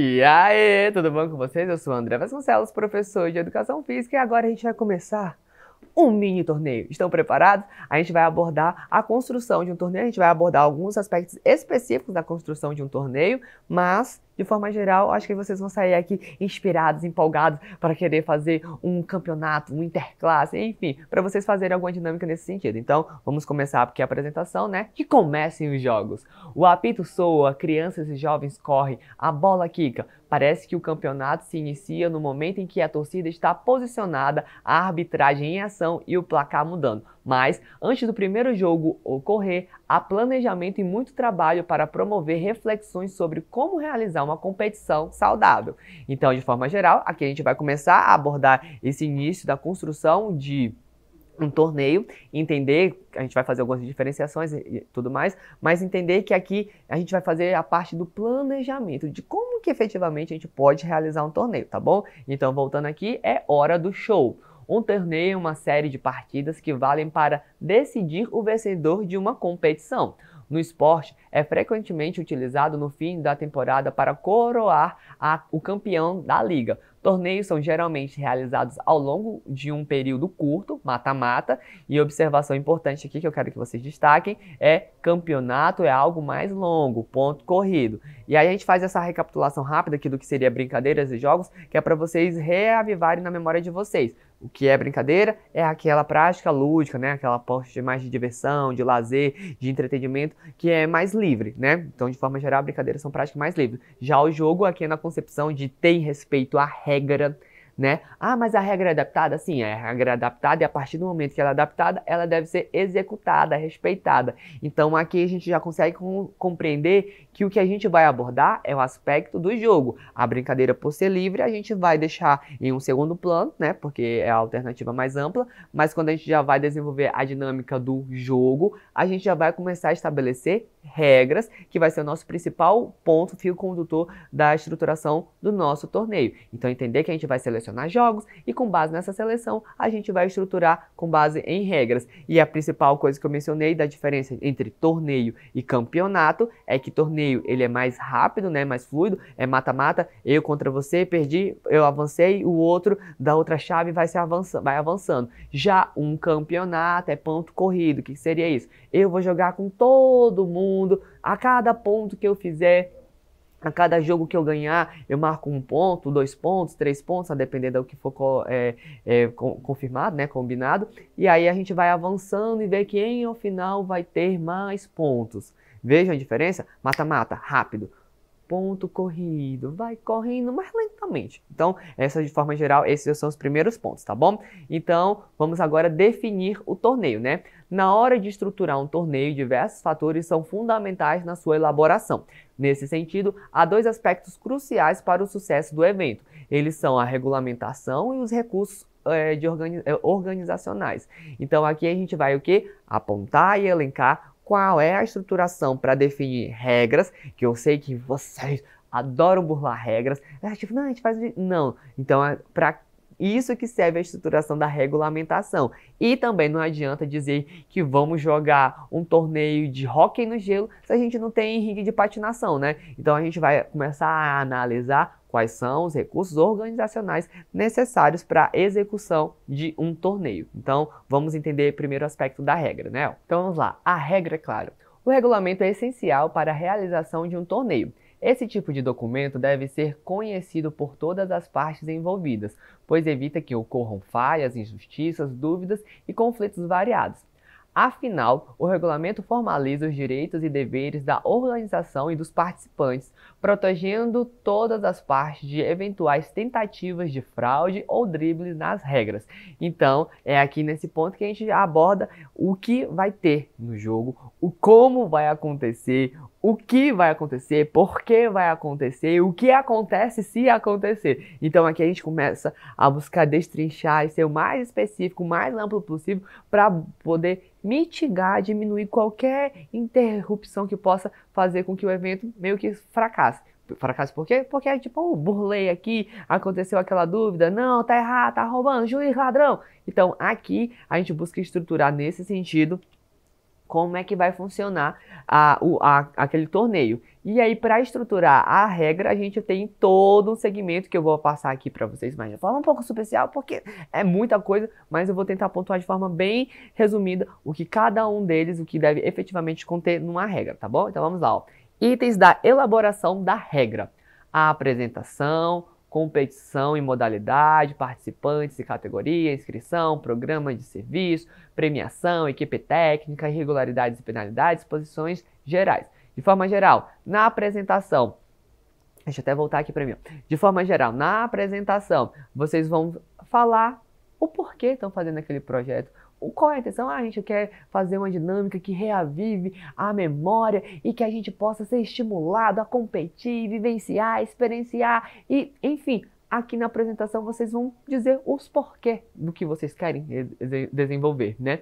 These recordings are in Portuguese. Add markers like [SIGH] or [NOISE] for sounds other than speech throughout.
E aí, tudo bom com vocês? Eu sou André Vasconcelos, professor de Educação Física, e agora a gente vai começar um mini torneio. Estão preparados? A gente vai abordar a construção de um torneio, a gente vai abordar alguns aspectos específicos da construção de um torneio, mas de forma geral, acho que vocês vão sair aqui inspirados, empolgados para querer fazer um campeonato, um interclasse, enfim, para vocês fazerem alguma dinâmica nesse sentido. Então, vamos começar porque a apresentação, né? Que comecem os jogos. O apito soa, crianças e jovens correm, a bola quica. Parece que o campeonato se inicia no momento em que a torcida está posicionada, a arbitragem em ação e o placar mudando. Mas, antes do primeiro jogo ocorrer, há planejamento e muito trabalho para promover reflexões sobre como realizar uma competição saudável. Então, de forma geral, aqui a gente vai começar a abordar esse início da construção de um torneio, entender, a gente vai fazer algumas diferenciações e tudo mais, mas entender que aqui a gente vai fazer a parte do planejamento, de como que efetivamente a gente pode realizar um torneio, tá bom? Então, voltando aqui, é hora do show. Um torneio é uma série de partidas que valem para decidir o vencedor de uma competição. No esporte, é frequentemente utilizado no fim da temporada para coroar a, o campeão da liga. Torneios são geralmente realizados ao longo de um período curto, mata-mata, e observação importante aqui que eu quero que vocês destaquem é campeonato é algo mais longo, ponto corrido. E aí a gente faz essa recapitulação rápida aqui do que seria brincadeiras e jogos, que é para vocês reavivarem na memória de vocês. O que é brincadeira é aquela prática lúdica, né? Aquela parte mais de diversão, de lazer, de entretenimento, que é mais livre, né? Então, de forma geral, brincadeiras são práticas mais livres. Já o jogo aqui é na concepção de ter respeito à regra né? Ah, mas a regra é adaptada? Sim, a regra é adaptada e a partir do momento que ela é adaptada, ela deve ser executada, respeitada. Então aqui a gente já consegue com, compreender que o que a gente vai abordar é o aspecto do jogo. A brincadeira por ser livre a gente vai deixar em um segundo plano, né? Porque é a alternativa mais ampla, mas quando a gente já vai desenvolver a dinâmica do jogo, a gente já vai começar a estabelecer regras, que vai ser o nosso principal ponto fio condutor da estruturação do nosso torneio. Então entender que a gente vai selecionar selecionar jogos e com base nessa seleção a gente vai estruturar com base em regras. E a principal coisa que eu mencionei da diferença entre torneio e campeonato é que torneio ele é mais rápido, né, mais fluido, é mata-mata, eu contra você, perdi, eu avancei, o outro da outra chave vai se avançando, vai avançando. Já um campeonato é ponto corrido, o que seria isso? Eu vou jogar com todo mundo, a cada ponto que eu fizer, a cada jogo que eu ganhar, eu marco um ponto, dois pontos, três pontos, a depender do que for é, é, confirmado, né, combinado. E aí a gente vai avançando e vê quem ao final vai ter mais pontos. Vejam a diferença? Mata-mata, rápido ponto corrido, vai correndo, mais lentamente. Então, essa de forma geral, esses são os primeiros pontos, tá bom? Então, vamos agora definir o torneio, né? Na hora de estruturar um torneio, diversos fatores são fundamentais na sua elaboração. Nesse sentido, há dois aspectos cruciais para o sucesso do evento. Eles são a regulamentação e os recursos é, de eh, organizacionais. Então aqui a gente vai o que? Apontar e elencar qual é a estruturação para definir regras, que eu sei que vocês adoram burlar regras. É, tipo, não, a gente faz. Não. Então, é para isso que serve a estruturação da regulamentação. E também não adianta dizer que vamos jogar um torneio de hóquei no gelo se a gente não tem ringue de patinação, né? Então a gente vai começar a analisar quais são os recursos organizacionais necessários para a execução de um torneio. Então, vamos entender primeiro o aspecto da regra, né? Então, vamos lá. A regra, é claro. O regulamento é essencial para a realização de um torneio. Esse tipo de documento deve ser conhecido por todas as partes envolvidas, pois evita que ocorram falhas, injustiças, dúvidas e conflitos variados. Afinal, o regulamento formaliza os direitos e deveres da organização e dos participantes, protegendo todas as partes de eventuais tentativas de fraude ou dribles nas regras. Então, é aqui nesse ponto que a gente aborda o que vai ter no jogo, o como vai acontecer, o que vai acontecer, por que vai acontecer, o que acontece se acontecer. Então aqui a gente começa a buscar destrinchar e ser o mais específico, o mais amplo possível para poder mitigar, diminuir qualquer interrupção que possa fazer com que o evento meio que fracasse. Fracasso por quê? Porque, tipo, oh, burlei aqui, aconteceu aquela dúvida, não, tá errado, tá roubando, juiz ladrão. Então, aqui a gente busca estruturar nesse sentido como é que vai funcionar a, o, a, aquele torneio. E aí, para estruturar a regra, a gente tem todo um segmento que eu vou passar aqui para vocês, mas de forma um pouco superficial, porque é muita coisa, mas eu vou tentar pontuar de forma bem resumida o que cada um deles, o que deve efetivamente conter numa regra, tá bom? Então vamos lá, ó. Itens da elaboração da regra. A apresentação, competição e modalidade, participantes e categoria, inscrição, programa de serviço, premiação, equipe técnica, irregularidades e penalidades, posições gerais. De forma geral, na apresentação, deixa eu até voltar aqui para mim. De forma geral, na apresentação, vocês vão falar o porquê estão fazendo aquele projeto, qual é a intenção? Ah, a gente quer fazer uma dinâmica que reavive a memória e que a gente possa ser estimulado a competir, vivenciar, experienciar e, enfim, aqui na apresentação vocês vão dizer os porquê do que vocês querem desenvolver, né?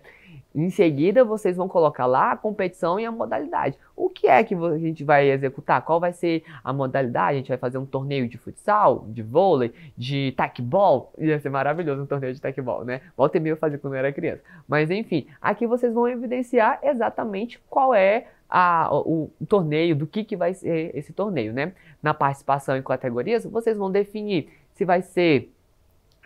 Em seguida, vocês vão colocar lá a competição e a modalidade. O que é que a gente vai executar? Qual vai ser a modalidade? A gente vai fazer um torneio de futsal, de vôlei, de tackball. Ia ser maravilhoso um torneio de tackball, né? Volta e a fazer quando eu era criança. Mas enfim, aqui vocês vão evidenciar exatamente qual é a, o, o, torneio, do que, que vai ser esse torneio, né? Na participação em categorias, vocês vão definir se vai ser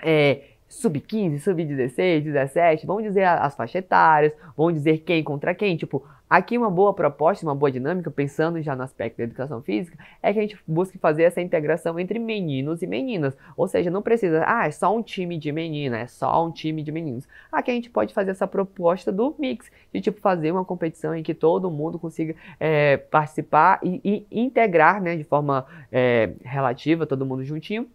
é, sub-15, sub-16, 17, vão dizer as faixas etárias, vão dizer quem contra quem. Tipo, aqui uma boa proposta, uma boa dinâmica, pensando já no aspecto da educação física, é que a gente busque fazer essa integração entre meninos e meninas. Ou seja, não precisa, ah, é só um time de menina, é só um time de meninos. Aqui a gente pode fazer essa proposta do mix, de tipo fazer uma competição em que todo mundo consiga é, participar e, e, integrar, né, de forma é, relativa, todo mundo juntinho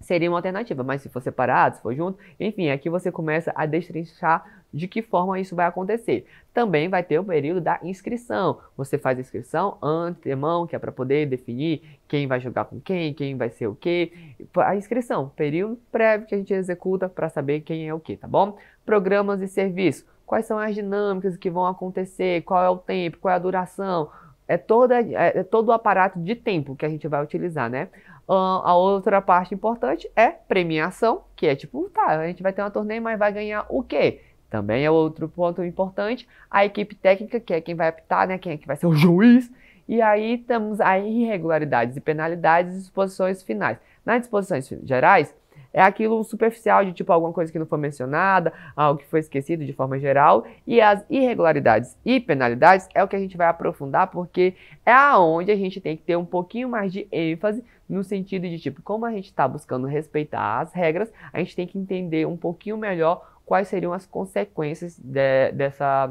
seria uma alternativa, mas se for separado, se for junto, enfim, aqui você começa a destrinchar de que forma isso vai acontecer. Também vai ter o período da inscrição. Você faz a inscrição antemão, que é para poder definir quem vai jogar com quem, quem vai ser o quê. A inscrição, período prévio que a gente executa para saber quem é o quê, tá bom? Programas e serviços. Quais são as dinâmicas que vão acontecer? Qual é o tempo? Qual é a duração? é, toda, é, é, todo o aparato de tempo que a gente vai utilizar, né? a outra parte importante é premiação, que é tipo, tá, a gente vai ter uma torneio, mas vai ganhar o quê? Também é outro ponto importante. A equipe técnica, que é quem vai apitar, né? Quem é que vai ser o [LAUGHS] juiz. E aí temos aí irregularidades e penalidades e disposições finais. Nas disposições gerais, é aquilo superficial de tipo alguma coisa que não foi mencionada, algo que foi esquecido de forma geral, e as irregularidades e penalidades é o que a gente vai aprofundar porque é aonde a gente tem que ter um pouquinho mais de ênfase no sentido de tipo, como a gente está buscando respeitar as regras, a gente tem que entender um pouquinho melhor quais seriam as consequências de, dessa,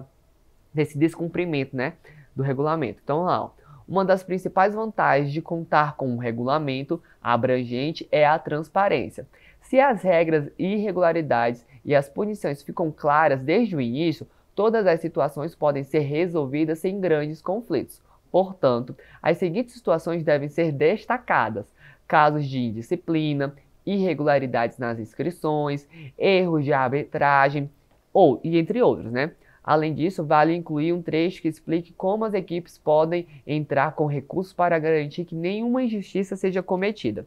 desse descumprimento, né, do regulamento. Então, lá, ó. Uma das principais vantagens de contar com um regulamento abrangente é a transparência. Se as regras, irregularidades e as punições ficam claras desde o início, todas as situações podem ser resolvidas sem grandes conflitos. Portanto, as seguintes situações devem ser destacadas: casos de indisciplina, irregularidades nas inscrições, erros de arbitragem, ou e entre outros, né? Além disso, vale incluir um trecho que explique como as equipes podem entrar com recursos para garantir que nenhuma injustiça seja cometida.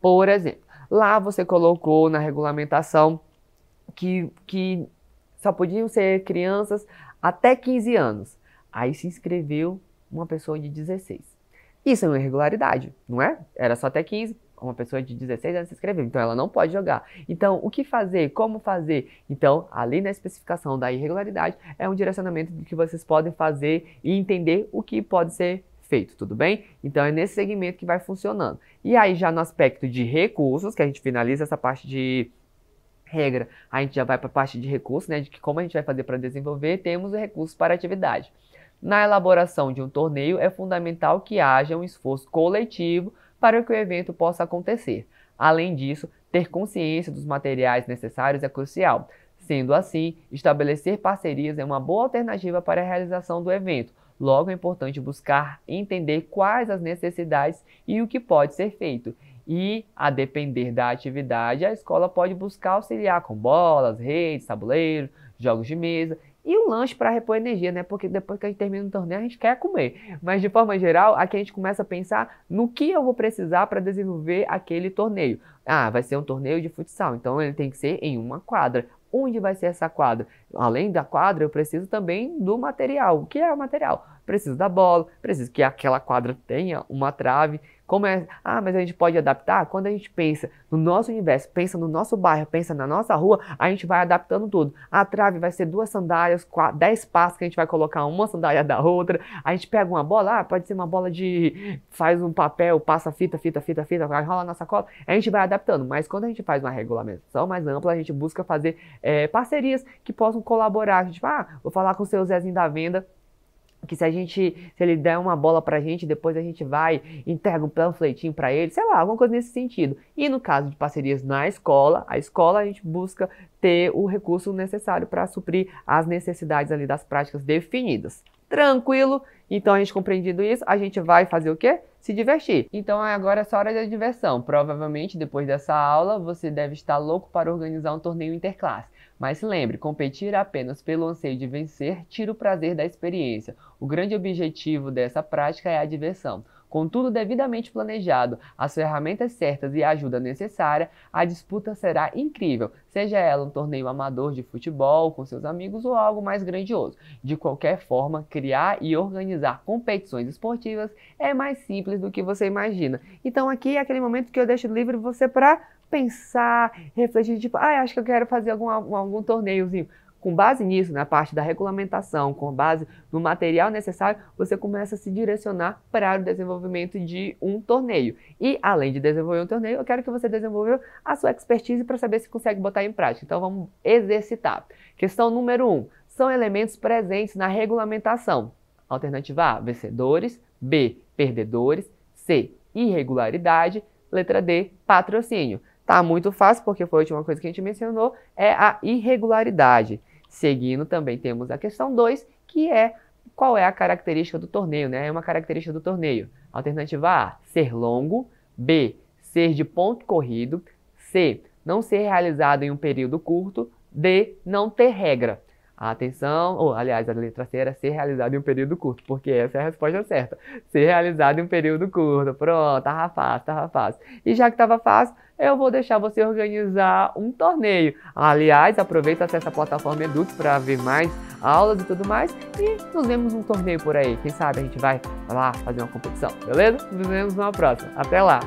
Por exemplo, Lá você colocou na regulamentação que, que só podiam ser crianças até 15 anos. Aí se inscreveu uma pessoa de 16. Isso é uma irregularidade, não é? Era só até 15, uma pessoa de 16 anos se inscreveu, então ela não pode jogar. Então, o que fazer? Como fazer? Então, ali na especificação da irregularidade, é um direcionamento do que vocês podem fazer e entender o que pode ser feito, tudo bem? Então é nesse segmento que vai funcionando. E aí já no aspecto de recursos, que a gente finaliza essa parte de regra, a gente já vai para a parte de recursos, né, de que como a gente vai fazer para desenvolver, temos recursos para atividade. Na elaboração de um torneio é fundamental que haja um esforço coletivo para que o evento possa acontecer. Além disso, ter consciência dos materiais necessários é crucial. Sendo assim, estabelecer parcerias é uma boa alternativa para a realização do evento, Logo, é importante buscar entender quais as necessidades e o que pode ser feito. E, a depender da atividade, a escola pode buscar auxiliar com bolas, redes, tabuleiro, jogos de mesa e um lanche para repor energia, né? Porque depois que a gente termina o torneio, a gente quer comer. Mas de forma geral, aqui a gente começa a pensar no que eu vou precisar para desenvolver aquele torneio. Ah, vai ser um torneio de futsal, então ele tem que ser em uma quadra. Onde vai ser essa quadra? Além da quadra, eu preciso também do material. O que é o material? Preciso da bola, Preciso que aquela quadra tenha uma trave. Como é? Ah, mas a gente pode adaptar? Quando a gente pensa no nosso universo, pensa no nosso bairro, pensa na nossa rua, a gente vai adaptando tudo. A trave vai ser duas sandálias, quatro, dez passos que a gente vai colocar uma sandália da outra. A gente pega uma bola, ah, pode ser uma bola de. faz um papel, passa fita, fita, fita, fita, vai rolar na sacola. A gente vai adaptando, mas quando a gente faz uma regulamentação mais ampla, a gente busca fazer é, parcerias que possam colaborar. A gente vai, ah, vou falar com o seu Zezinho da venda que se a gente, se ele der uma bola pra gente, depois a gente vai, entrega um panfletinho para ele, sei lá, alguma coisa nesse sentido. E no caso de parcerias na escola, a escola a gente busca ter o recurso necessário para suprir as necessidades ali das práticas definidas. Tranquilo? Então, a gente compreendido isso, a gente vai fazer o quê? Se divertir. Então, é agora é só hora da diversão. Provavelmente, depois dessa aula, você deve estar louco para organizar um torneio interclasse. Mas lembre, competir apenas pelo anseio de vencer tira o prazer da experiência. O grande objetivo dessa prática é a diversão. Contudo, devidamente planejado, as ferramentas certas e a ajuda necessária, a disputa será incrível, seja ela um torneio amador de futebol com seus amigos ou algo mais grandioso. De qualquer forma, criar e organizar competições esportivas é mais simples do que você imagina. Então aqui é aquele momento que eu deixo livre você para pensar, refletir, tipo, ah, acho que eu quero fazer algum, algum torneiozinho. Com base nisso, na parte da regulamentação, com base no material necessário, você começa a se direcionar para o desenvolvimento de um torneio. E além de desenvolver um torneio, eu quero que você desenvolva a sua expertise para saber se consegue botar em prática. Então vamos exercitar. Questão número 1. Um, são elementos presentes na regulamentação. Alternativa A, vencedores, B, perdedores, C, irregularidade, letra D, patrocínio. Tá muito fácil, porque foi a última coisa que a gente mencionou, é a irregularidade. Seguindo também temos a questão 2, que é qual é a característica do torneio, né? É uma característica do torneio. Alternativa A, ser longo, B, ser de ponto corrido, C, não ser realizado em um período curto, D, não ter regra. A atenção, ou aliás, a letra C era ser realizada em um período curto, porque essa é a resposta certa. Ser realizada em um período curto. Pronto, tava fácil, tava fácil. E já que tava fácil, eu vou deixar você organizar um torneio. Aliás, aproveita acessa a plataforma Edux para ver mais aulas e tudo mais. E nos vemos num torneio por aí. Quem sabe a gente vai lá fazer uma competição, beleza? Nos vemos numa próxima. Até lá!